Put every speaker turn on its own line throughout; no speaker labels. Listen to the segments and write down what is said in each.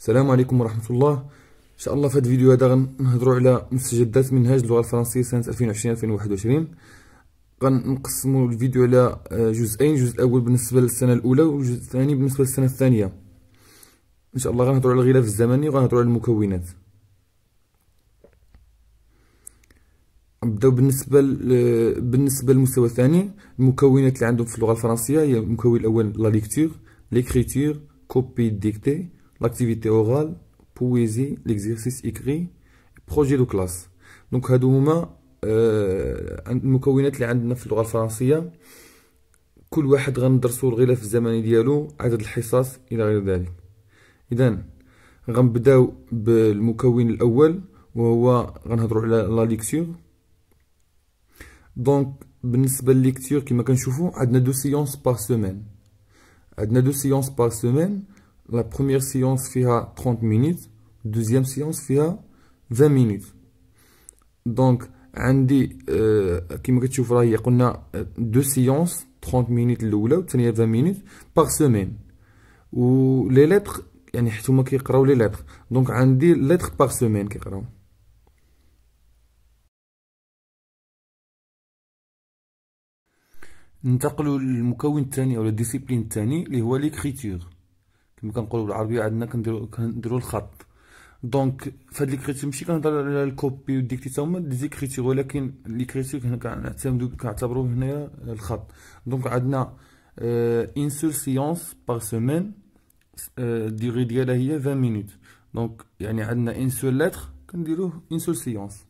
السلام عليكم ورحمة الله إن شاء الله في هذا الفيديو هذا غنهضرو على مستجدات منهاج اللغة الفرنسية سنة 2020-2021 غنقسمو الفيديو على آه، جزئين الجزء الأول بالنسبة للسنة الأولى والجزء الثاني بالنسبة للسنة الثانية إن شاء الله غنهضرو على الغلاف الزمني وغنهضرو على المكونات نبداو بالنسبه بالنسبه للمستوى الثاني المكونات اللي عندهم في اللغه الفرنسيه هي المكون الاول لا ليكتور ليكريتور كوبي ديكتي l'activité orale poésie l'exercice écrit بروجي دو كلاس دونك هادو هما المكونات اللي عندنا في اللغه الفرنسيه كل واحد غندرسو الغلاف الزمني ديالو عدد الحصص الى غير ذلك اذا غنبداو بالمكون الاول وهو غنهضروا على لا ليكتور دونك بالنسبه لليكتور كما كنشوفوا عندنا دو سيونس بار سيمين عندنا دو سيونس بار سيمين La première séance fait 30 minutes, deuxième séance fait 20 minutes. Donc, عندي كما كتشوف راهي قلنا دو سيونس 30 مينيت الاولى والثانيه 20 مينيت باغ سيمين و لي ليتر يعني حيت هما كيقراو لي ليتر دونك عندي ليتر باغ سيمين كيقراو ننتقلوا للمكون الثاني او الديسيبلين الثاني اللي هو ليكريتور كما كنقولوا بالعربيه عندنا كنديروا كنديروا الخط دونك فهاد ليكريتي ماشي كنهضر على الكوبي والديكتي تا هما ديكريتير ولكن هنا كنعتمدو كنعتبروا هنايا الخط دونك عندنا اون سول سيونس بار سيمين الديغي ديالها هي 20 مينوت دونك يعني عندنا اون سول لتر كنديروه اون سول سيونس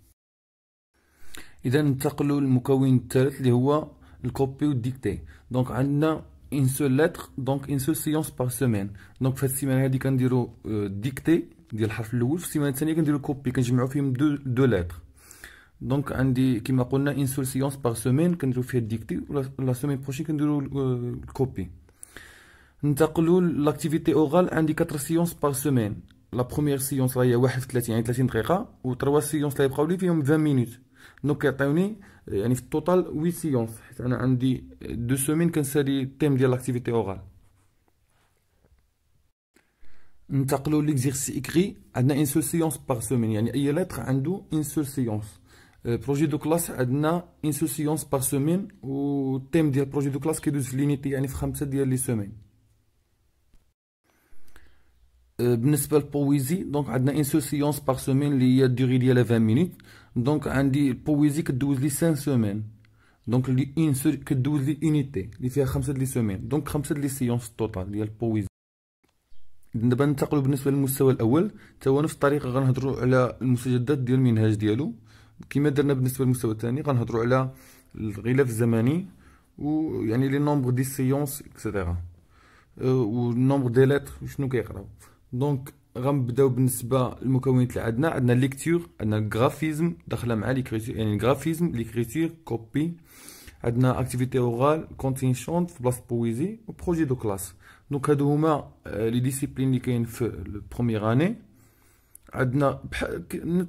اذا ننتقلوا للمكون الثالث اللي هو الكوبي والديكتي دونك عندنا une seule lettre, donc une seule séance par semaine. Donc, me dis il y a des le des harfles si cette semaine, il y a copier, quand j'ai euh, mis deux, deux lettres. Donc, on dit, qui m'a connu une seule séance par semaine, quand je fais dicter. la, semaine prochaine, quand je euh, copie. Nous l'activité orale, on dit quatre séances par semaine. La première séance, là, il y a 31 30 minutes, ou trois séances, là, il y a 20 minutes. دونك كيعطيوني يعني في التوتال 8 سيونس حيت انا عندي دو سومين كنسالي التيم ديال لاكتيفيتي اورال ننتقلوا ليكزيرسي اكري عندنا ان سول سيونس باغ سومين يعني اي لتر عنده ان سول سيونس بروجي دو كلاس عندنا ان سول سيونس باغ سومين و والتيم ديال بروجي دو كلاس كيدوز في لينيتي يعني في خمسه ديال لي سومين بالنسبه للبويزي دونك عندنا ان سول سيونس باغ سومين اللي هي الدوري ديالها 20 مينوت دونك عندي البويزي كدوز لي 5 سيمين دونك لي اون سور كدوز لي اونيتي لي فيها خمسه لي سيمين دونك خمسه لي سيونس توتال ديال البويزي دابا ننتقلوا بالنسبه للمستوى الاول حتى هو نفس الطريقه غنهضروا على المستجدات ديال المنهج ديالو كما درنا بالنسبه للمستوى الثاني غنهضروا على الغلاف الزمني ويعني لي نومبر دي سيونس اكسيتيرا euh, و نومبر دي لتر شنو كيقراو دونك غنبداو بالنسبه للمكونات اللي عندنا عندنا ليكتور عندنا الجرافيزم داخله مع ليكريتور يعني الجرافيزم ليكريتور كوبي عندنا اكتيفيتي اورال كونتينشونت في بلاصه بويزي وبروجي دو كلاس دونك هادو هما لي آه، ديسيبلين اللي كاين في البروميير اني عندنا بح...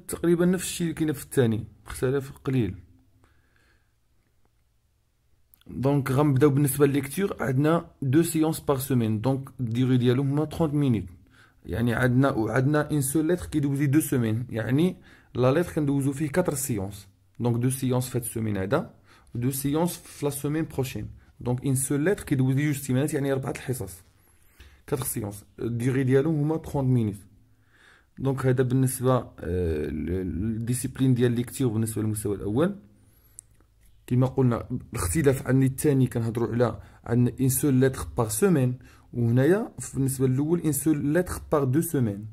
تقريبا نفس الشيء اللي كاين في الثاني اختلاف قليل دونك غنبداو بالنسبه لليكتور عندنا دو سيونس بار سيمين دونك الديري ديالهم هما 30 مينيت يعني عندنا وعندنا اون سول ليتر كيدوزي دو سيمين يعني لا ليتر كندوزو فيه 4 سيونس دونك دو سيونس فهاد السيمين هذا ودو سيونس في لا سيمين بروشين دونك اون سول ليتر كيدوزي جوج سيمانات يعني ربعه الحصص 4 سيونس الديغي ديالهم هما 30 مينوت دونك هذا بالنسبه للديسيبلين آه، ديال ليكتير بالنسبه للمستوى الاول كما قلنا الاختلاف عن الثاني كنهضروا على عندنا اون سول ليتر بار سيمين وهنايا بالنسبه للاول ان سول لاتر بار دو سيمين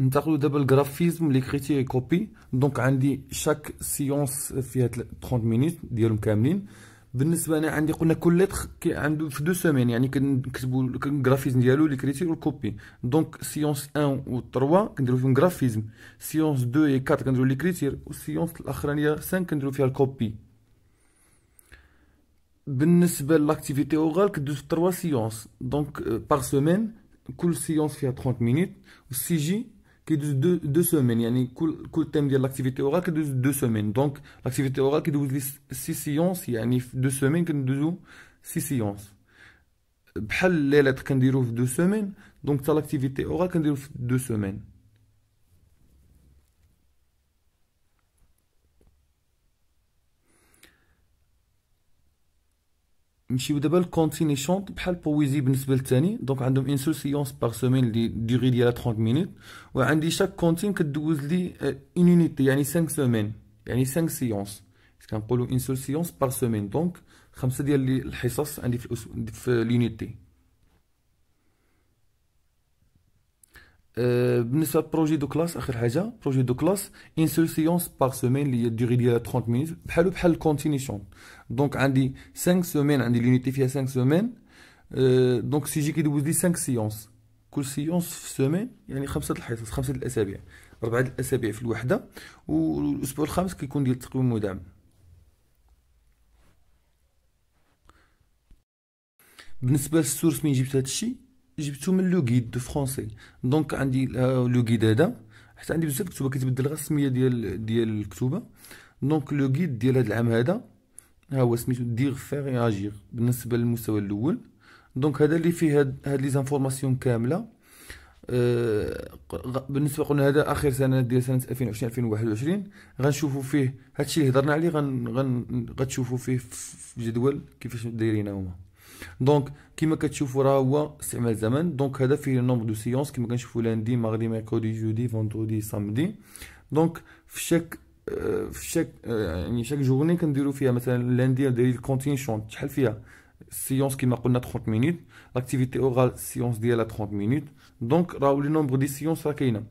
ننتقلوا دابا للغرافيزم لي كريتير كوبي دونك عندي شاك سيونس فيها 30 مينوت ديالهم كاملين بالنسبه انا عندي قلنا كل لتر كي عنده في دو سيمين يعني كنكتبوا الجرافيزم ديالو لي كريتير والكوبي دونك سيونس 1 و 3 كنديروا فيهم جرافيزم سيونس 2 و 4 كنديروا لي كريتير والسيونس الاخرانيه 5 كنديروا فيها الكوبي l'activité orale trois séances donc euh, par semaine, une séance fait 30 minutes, ou j qui semaines, une de l'activité orale deux semaines, donc l'activité orale six séances il deux semaines qui nous séances, semaines, donc l'activité orale semaines. نمشيو دابا للكونتيني شونط بحال بويزي بالنسبه للثاني دونك عندهم اون سول سيونس باغ سومين لي ديغي ديالها 30 مينيت وعندي شاك كونتين كدوز لي اون euh, يونيتي يعني 5 سومين يعني 5 سيونس كنقولوا اون سول سيونس باغ سومين دونك خمسه ديال الحصص عندي في الأسو... في اليونيتي Euh, بالنسبه لبروجي دو كلاس اخر حاجه بروجي دو كلاس ان سول سيونس بار سيمين اللي هي الديغي ديالها 30 مينيت بحالو بحال الكونتينيسيون دونك عندي 5 سيمين عندي لونيتي فيها 5 سيمين دونك سي جي كيدوز لي 5 سيونس كل سيونس في سيمين يعني خمسه الحصص خمسه الاسابيع اربعه الاسابيع في الوحده والاسبوع الخامس كيكون ديال التقويم المدعم بالنسبه للسورس من جبت هذا الشيء جبتو من لو غيد دو فرونسي دونك عندي آه، لو غيد هذا حتى عندي بزاف كتبه كتبدل غير السميه ديال ديال الكتوبه دونك لو غيد ديال هذا العام هذا ها هو سميتو دير فيغ اجير بالنسبه للمستوى الاول دونك هذا اللي فيه هاد, هاد لي زانفورماسيون كامله أه بالنسبه قلنا هذا اخر سنه ديال سنه 2020 2021 غنشوفوا فيه هادشي اللي هضرنا عليه غن غن غتشوفوا فيه في جدول كيفاش دايرين هما دونك كيما كتشوفوا راه هو استعمال زمن دونك هذا فيه نومبر دو سيونس كيما كنشوفوا لندي مغربي ميركودي جودي فوندودي سامدي دونك في شاك في شاك يعني شاك جورني كنديروا فيها مثلا لندي داير الكونتينشون شحال فيها السيونس كيما قلنا 30 مينوت لاكتيفيتي اورال السيونس ديالها 30 مينوت دونك راه لي نومبر دي سيونس راه كاينه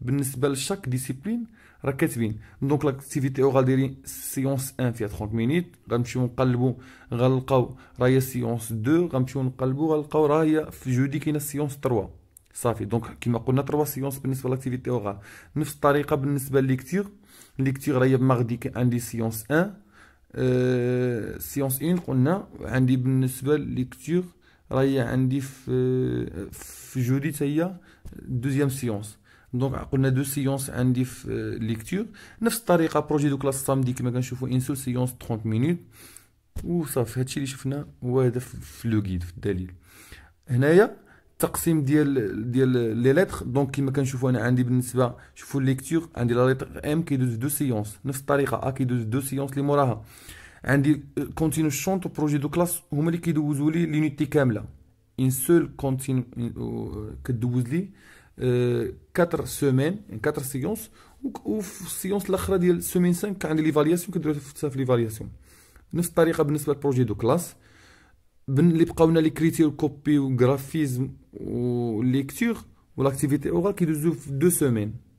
بالنسبه لشاك ديسيبلين راه كاتبين دونك لاكتيفيتي او غاديري سيونس 1 فيها 30 مينيت غنمشيو نقلبو غنلقاو راه هي سيونس 2 غنمشيو نقلبو غنلقاو راه هي في جودي كاينه سيونس 3 صافي دونك كيما قلنا 3 سيونس بالنسبه لاكتيفيتي اوغال نفس الطريقه بالنسبه لليكتيغ ليكتيغ راه هي مغدي عندي سيونس 1 أه سيونس 1 قلنا عندي بالنسبه لليكتيغ راهي عندي في في جودي حتى هي دوزيام سيونس دونك قلنا دو سيونس عندي في ليكتور نفس الطريقه بروجي دو كلاس سامدي كما كنشوفوا ان سول سيونس 30 مينوت وصافي هادشي اللي شفنا هو هذا في لو غيد في الدليل هنايا التقسيم ديال ديال لي ليتر دونك كما كنشوفوا انا عندي بالنسبه شوفوا ليكتور عندي لا ليتر ام كيدوز دو سيونس نفس الطريقه ا كيدوز دو سيونس اللي موراها عندي كونتينو شونت بروجي دو كلاس هما اللي كيدوزوا لي لينيتي كامله ان سول كونتينو كدوز لي 4 سيمين 4 سيونس وفي السيونس الاخرى ديال سيمين 5 كان عندي ليفالياسيون كنديرو في ليفالياسيون نفس الطريقه بالنسبه للبروجي دو كلاس اللي بقاونا لي كريتير كوبي وغرافيزم وليكتور ولاكتيفيتي اورال كيدوزو في 2 سيمين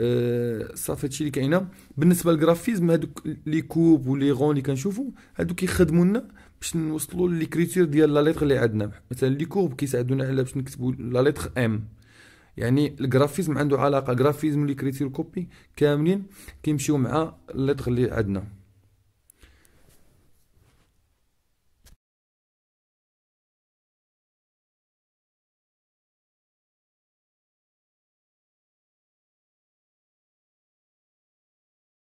آه، صافي هادشي اللي كاينه بالنسبه للغرافيزم هادوك لي كوب ولي غون اللي كنشوفو هادوك كيخدمو لنا باش نوصلو ليكريتور ديال لا ليتر اللي عندنا مثلا لي كوب كيساعدونا على باش نكتبو لا ليتر ام يعني الغرافيزم عنده علاقه غرافيزم لي كوبي كاملين كيمشيو مع ليتر اللي عندنا